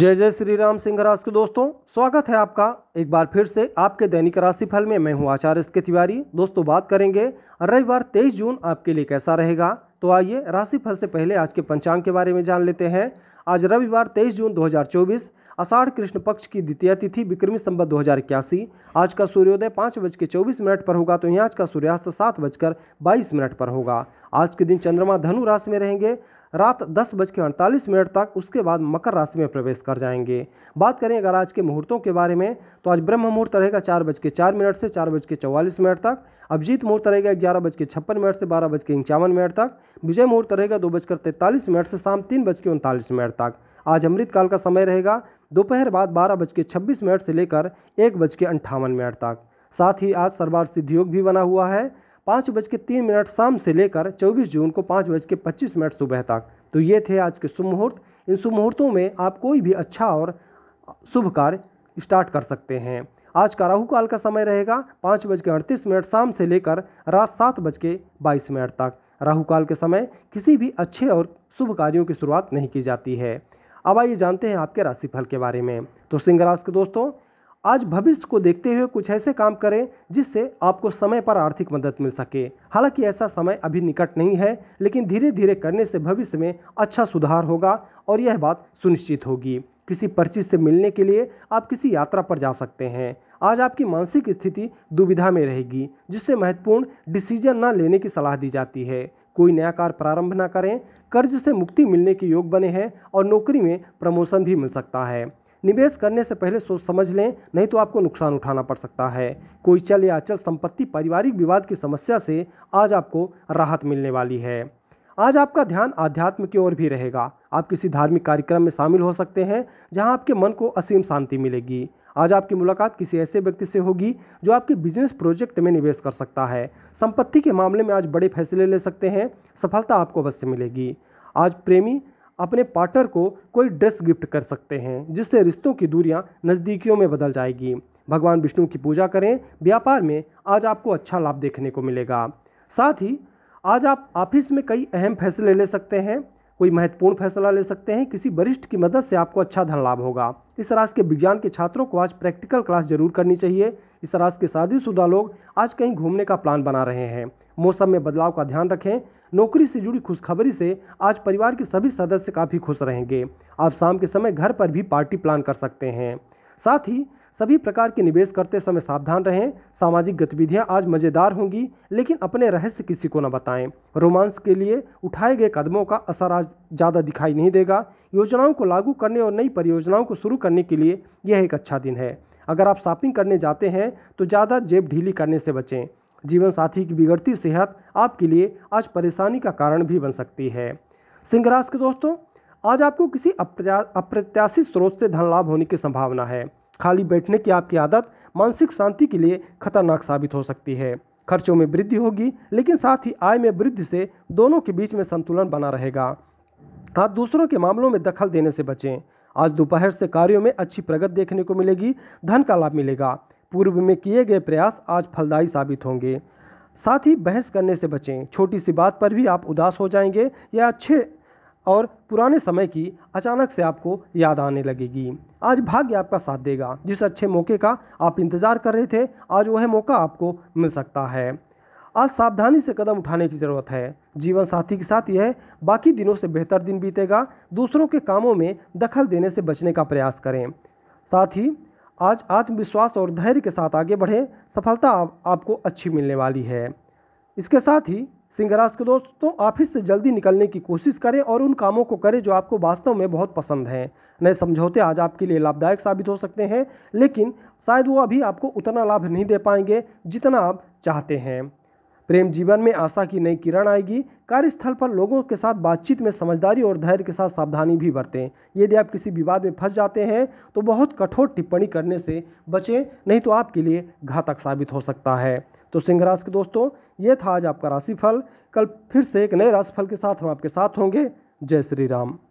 जय जय श्री राम सिंह राशि के दोस्तों स्वागत है आपका एक बार फिर से आपके दैनिक राशिफल में मैं हूं आचार्य के तिवारी दोस्तों बात करेंगे रविवार 23 जून आपके लिए कैसा रहेगा तो आइए राशिफल से पहले आज के पंचांग के बारे में जान लेते हैं आज रविवार 23 जून 2024 आषाढ़ कृष्ण पक्ष की द्वितीय तिथि विक्रमी संबत दो आज का सूर्योदय पाँच बज के चौबीस मिनट पर होगा तो यहाँ आज का सूर्यास्त सात बजकर बाईस मिनट पर होगा आज के दिन चंद्रमा धनु राशि में रहेंगे रात दस बज के अड़तालीस मिनट तक उसके बाद मकर राशि में प्रवेश कर जाएंगे बात करें अगर आज के मुहूर्तों के बारे में तो आज ब्रह्म मुहूर्त रहेगा चार बज के चार मिनट से चार बज के चौवालीस मिनट तक अभिजीत मुहूर्त रहेगा ग्यारह बज के छप्पन मिनट से बारह बज के इक्यावन मिनट तक विजय मुहूर्त रहेगा दो बजकर तैंतालीस मिनट से शाम तीन बज के उनतालीस मिनट तक आज अमृतकाल का समय रहेगा दोपहर बाद बारह बज के छब्बीस मिनट से लेकर एक बज के अंठावन मिनट तक साथ ही आज सरवार सिद्धियोग भी बना हुआ है पाँच बज के तीन मिनट शाम से लेकर चौबीस जून को पाँच बज के पच्चीस मिनट सुबह तक तो ये थे आज के शुभ मुहूर्त इन शुभ मुहूर्तों में आप कोई भी अच्छा और शुभ कार्य स्टार्ट कर सकते हैं आज का राहु काल का समय रहेगा पाँच बज के अड़तीस मिनट शाम से लेकर रात सात बज के बाईस मिनट तक राहु काल के समय किसी भी अच्छे और शुभ कार्यों की शुरुआत नहीं की जाती है अब आइए जानते हैं आपके राशिफल के बारे में तो सिंह राशि के दोस्तों आज भविष्य को देखते हुए कुछ ऐसे काम करें जिससे आपको समय पर आर्थिक मदद मिल सके हालांकि ऐसा समय अभी निकट नहीं है लेकिन धीरे धीरे करने से भविष्य में अच्छा सुधार होगा और यह बात सुनिश्चित होगी किसी परिचित से मिलने के लिए आप किसी यात्रा पर जा सकते हैं आज आपकी मानसिक स्थिति दुविधा में रहेगी जिससे महत्वपूर्ण डिसीजन न लेने की सलाह दी जाती है कोई नया कार्य प्रारंभ ना करें कर्ज से मुक्ति मिलने के योग बने हैं और नौकरी में प्रमोशन भी मिल सकता है निवेश करने से पहले सोच समझ लें नहीं तो आपको नुकसान उठाना पड़ सकता है कोई चल या अचल संपत्ति पारिवारिक विवाद की समस्या से आज आपको राहत मिलने वाली है आज आपका ध्यान आध्यात्म की ओर भी रहेगा आप किसी धार्मिक कार्यक्रम में शामिल हो सकते हैं जहां आपके मन को असीम शांति मिलेगी आज आपकी मुलाकात किसी ऐसे व्यक्ति से होगी जो आपके बिजनेस प्रोजेक्ट में निवेश कर सकता है संपत्ति के मामले में आज बड़े फैसले ले सकते हैं सफलता आपको अवश्य मिलेगी आज प्रेमी अपने पार्टनर को कोई ड्रेस गिफ्ट कर सकते हैं जिससे रिश्तों की दूरियां नज़दीकियों में बदल जाएगी भगवान विष्णु की पूजा करें व्यापार में आज आपको अच्छा लाभ देखने को मिलेगा साथ ही आज आप ऑफिस में कई अहम फैसले ले सकते हैं कोई महत्वपूर्ण फैसला ले सकते हैं किसी वरिष्ठ की मदद से आपको अच्छा धन लाभ होगा इस राशि के विज्ञान के छात्रों को आज प्रैक्टिकल क्लास जरूर करनी चाहिए इस राशि के शादीशुदा लोग आज कहीं घूमने का प्लान बना रहे हैं मौसम में बदलाव का ध्यान रखें नौकरी से जुड़ी खुशखबरी से आज परिवार के सभी सदस्य काफ़ी खुश रहेंगे आप शाम के समय घर पर भी पार्टी प्लान कर सकते हैं साथ ही सभी प्रकार के निवेश करते समय सावधान रहें सामाजिक गतिविधियां आज मज़ेदार होंगी लेकिन अपने रहस्य किसी को न बताएं रोमांस के लिए उठाए गए कदमों का असर आज ज़्यादा दिखाई नहीं देगा योजनाओं को लागू करने और नई परियोजनाओं को शुरू करने के लिए यह एक अच्छा दिन है अगर आप शॉपिंग करने जाते हैं तो ज़्यादा जेब ढीली करने से बचें जीवन साथी की बिगड़ती सेहत आपके लिए आज परेशानी का कारण भी बन सकती है सिंह राशि के दोस्तों आज आपको किसी अप्रत्याशित स्रोत से धन लाभ होने की संभावना है खाली बैठने की आपकी आदत मानसिक शांति के लिए खतरनाक साबित हो सकती है खर्चों में वृद्धि होगी लेकिन साथ ही आय में वृद्धि से दोनों के बीच में संतुलन बना रहेगा आप दूसरों के मामलों में दखल देने से बचें आज दोपहर से कार्यों में अच्छी प्रगति देखने को मिलेगी धन का लाभ मिलेगा पूर्व में किए गए प्रयास आज फलदायी साबित होंगे साथ ही बहस करने से बचें छोटी सी बात पर भी आप उदास हो जाएंगे या अच्छे और पुराने समय की अचानक से आपको याद आने लगेगी आज भाग्य आपका साथ देगा जिस अच्छे मौके का आप इंतज़ार कर रहे थे आज वह मौका आपको मिल सकता है आज सावधानी से कदम उठाने की ज़रूरत है जीवन साथी के साथ यह बाकी दिनों से बेहतर दिन बीतेगा दूसरों के कामों में दखल देने से बचने का प्रयास करें साथ ही आज आत्मविश्वास और धैर्य के साथ आगे बढ़ें सफलता आप, आपको अच्छी मिलने वाली है इसके साथ ही सिंह राज के दोस्तों ऑफिस से जल्दी निकलने की कोशिश करें और उन कामों को करें जो आपको वास्तव में बहुत पसंद हैं नए समझौते आज आपके लिए लाभदायक साबित हो सकते हैं लेकिन शायद वो अभी आपको उतना लाभ नहीं दे पाएंगे जितना आप चाहते हैं प्रेम जीवन में आशा की नई किरण आएगी कार्यस्थल पर लोगों के साथ बातचीत में समझदारी और धैर्य के साथ सावधानी भी बरतें यदि आप किसी विवाद में फंस जाते हैं तो बहुत कठोर टिप्पणी करने से बचें नहीं तो आपके लिए घातक साबित हो सकता है तो सिंह राशि के दोस्तों ये था आज आपका राशिफल कल फिर से एक नए राशिफल के साथ हम आपके साथ होंगे जय श्री राम